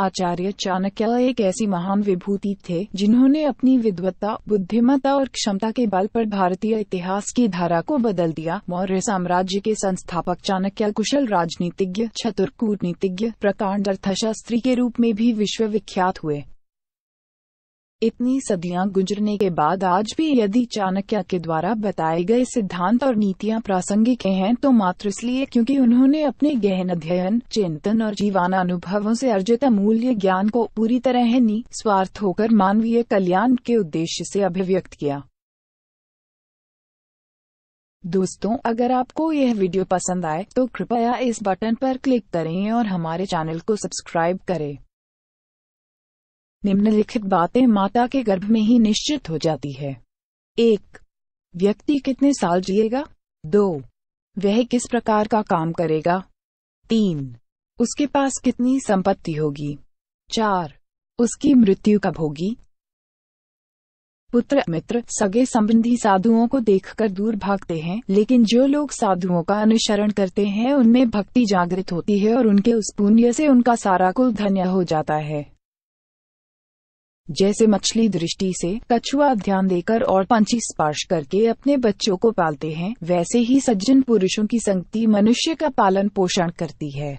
आचार्य चाणक्य एक ऐसी महान विभूति थे जिन्होंने अपनी विद्वत्ता बुद्धिमत्ता और क्षमता के बल पर भारतीय इतिहास की धारा को बदल दिया मौर्य साम्राज्य के संस्थापक चाणक्य कुशल राजनीतिज्ञ चतुर कूटनीतिज्ञ प्रकांड अर्थशास्त्री के रूप में भी विश्वविख्यात हुए इतनी सदियां गुजरने के बाद आज भी यदि चाणक्य के द्वारा बताए गए सिद्धांत और नीतियां प्रासंगिक हैं तो मात्र इसलिए क्योंकि उन्होंने अपने गहन अध्ययन चिंतन और जीवन अनुभवों से अर्जित अमूल्य ज्ञान को पूरी तरह निस्वार्थ होकर मानवीय कल्याण के उद्देश्य से अभिव्यक्त किया दोस्तों अगर आपको यह वीडियो पसंद आए तो कृपया इस बटन पर क्लिक करें और हमारे चैनल को सब्सक्राइब करें निम्नलिखित बातें माता के गर्भ में ही निश्चित हो जाती है एक व्यक्ति कितने साल जिएगा दो वह किस प्रकार का काम करेगा तीन उसके पास कितनी संपत्ति होगी चार उसकी मृत्यु कब होगी पुत्र मित्र सगे संबंधी साधुओं को देखकर दूर भागते हैं लेकिन जो लोग साधुओं का अनुसरण करते हैं उनमें भक्ति जागृत होती है और उनके उस पुण्य से उनका सारा कुल धन्य हो जाता है जैसे मछली दृष्टि से कछुआ ध्यान देकर और पंची स्पर्श करके अपने बच्चों को पालते हैं वैसे ही सज्जन पुरुषों की संगति मनुष्य का पालन पोषण करती है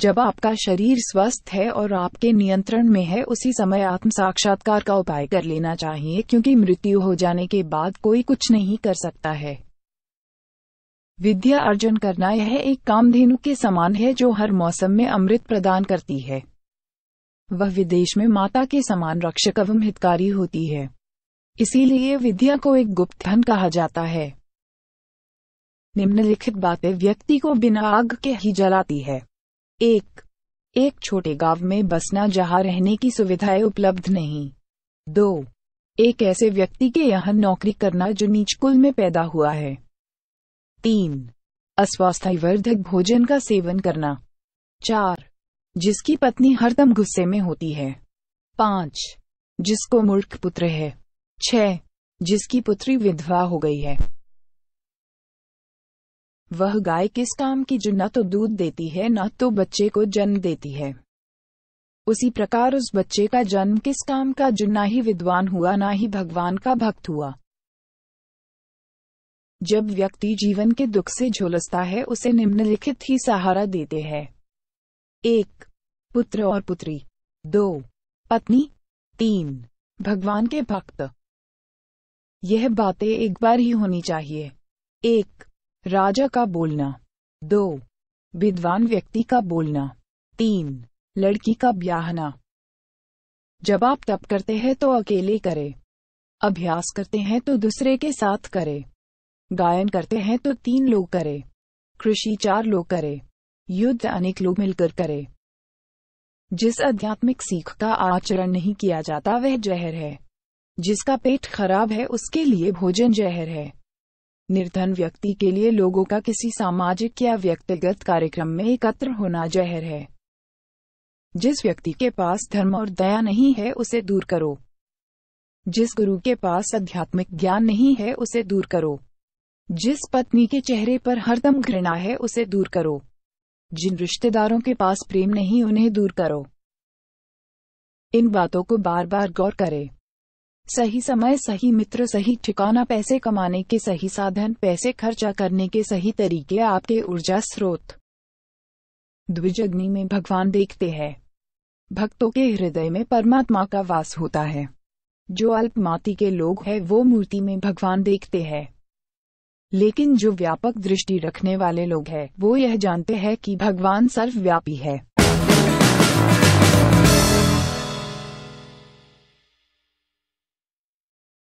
जब आपका शरीर स्वस्थ है और आपके नियंत्रण में है उसी समय आत्म साक्षात्कार का उपाय कर लेना चाहिए क्योंकि मृत्यु हो जाने के बाद कोई कुछ नहीं कर सकता है विद्या अर्जन करना यह एक कामधेनु के समान है जो हर मौसम में अमृत प्रदान करती है वह विदेश में माता के समान रक्षक एवं हितकारी होती है इसीलिए विद्या को एक गुप्त धन कहा जाता है निम्नलिखित बातें व्यक्ति को बिना आग के ही जलाती है एक एक छोटे गांव में बसना जहां रहने की सुविधाएं उपलब्ध नहीं दो एक ऐसे व्यक्ति के यहाँ नौकरी करना जो नीच कुल में पैदा हुआ है तीन अस्वास्थ्यवर्धक भोजन का सेवन करना चार जिसकी पत्नी हरदम गुस्से में होती है पांच जिसको मूर्ख पुत्र है छ जिसकी पुत्री विधवा हो गई है वह गाय किस काम की जो न तो दूध देती है न तो बच्चे को जन्म देती है उसी प्रकार उस बच्चे का जन्म किस काम का जो ना ही विद्वान हुआ ना ही भगवान का भक्त हुआ जब व्यक्ति जीवन के दुख से झुलसता है उसे निम्नलिखित ही सहारा देते हैं एक पुत्र और पुत्री दो पत्नी तीन भगवान के भक्त यह बातें एक बार ही होनी चाहिए एक राजा का बोलना दो विद्वान व्यक्ति का बोलना तीन लड़की का ब्याहना जब आप तप करते हैं तो अकेले करें अभ्यास करते हैं तो दूसरे के साथ करें गायन करते हैं तो तीन लोग करें कृषि चार लोग करें युद्ध अनेक लोग मिलकर करें जिस आध्यात्मिक सीख का आचरण नहीं किया जाता वह जहर है जिसका पेट खराब है उसके लिए भोजन जहर है निर्धन व्यक्ति के लिए लोगों का किसी सामाजिक या व्यक्तिगत कार्यक्रम में एकत्र होना जहर है जिस व्यक्ति के पास धर्म और दया नहीं है उसे दूर करो जिस गुरु के पास आध्यात्मिक ज्ञान नहीं है उसे दूर करो जिस पत्नी के चेहरे पर हरदम घृणा है उसे दूर करो जिन रिश्तेदारों के पास प्रेम नहीं उन्हें दूर करो इन बातों को बार बार गौर करें सही समय सही मित्र सही ठिकाना पैसे कमाने के सही साधन पैसे खर्चा करने के सही तरीके आपके ऊर्जा स्रोत द्विजग्नि में भगवान देखते हैं भक्तों के हृदय में परमात्मा का वास होता है जो अल्पमाती के लोग हैं वो मूर्ति में भगवान देखते हैं लेकिन जो व्यापक दृष्टि रखने वाले लोग हैं वो यह जानते हैं कि भगवान सर्वव्यापी है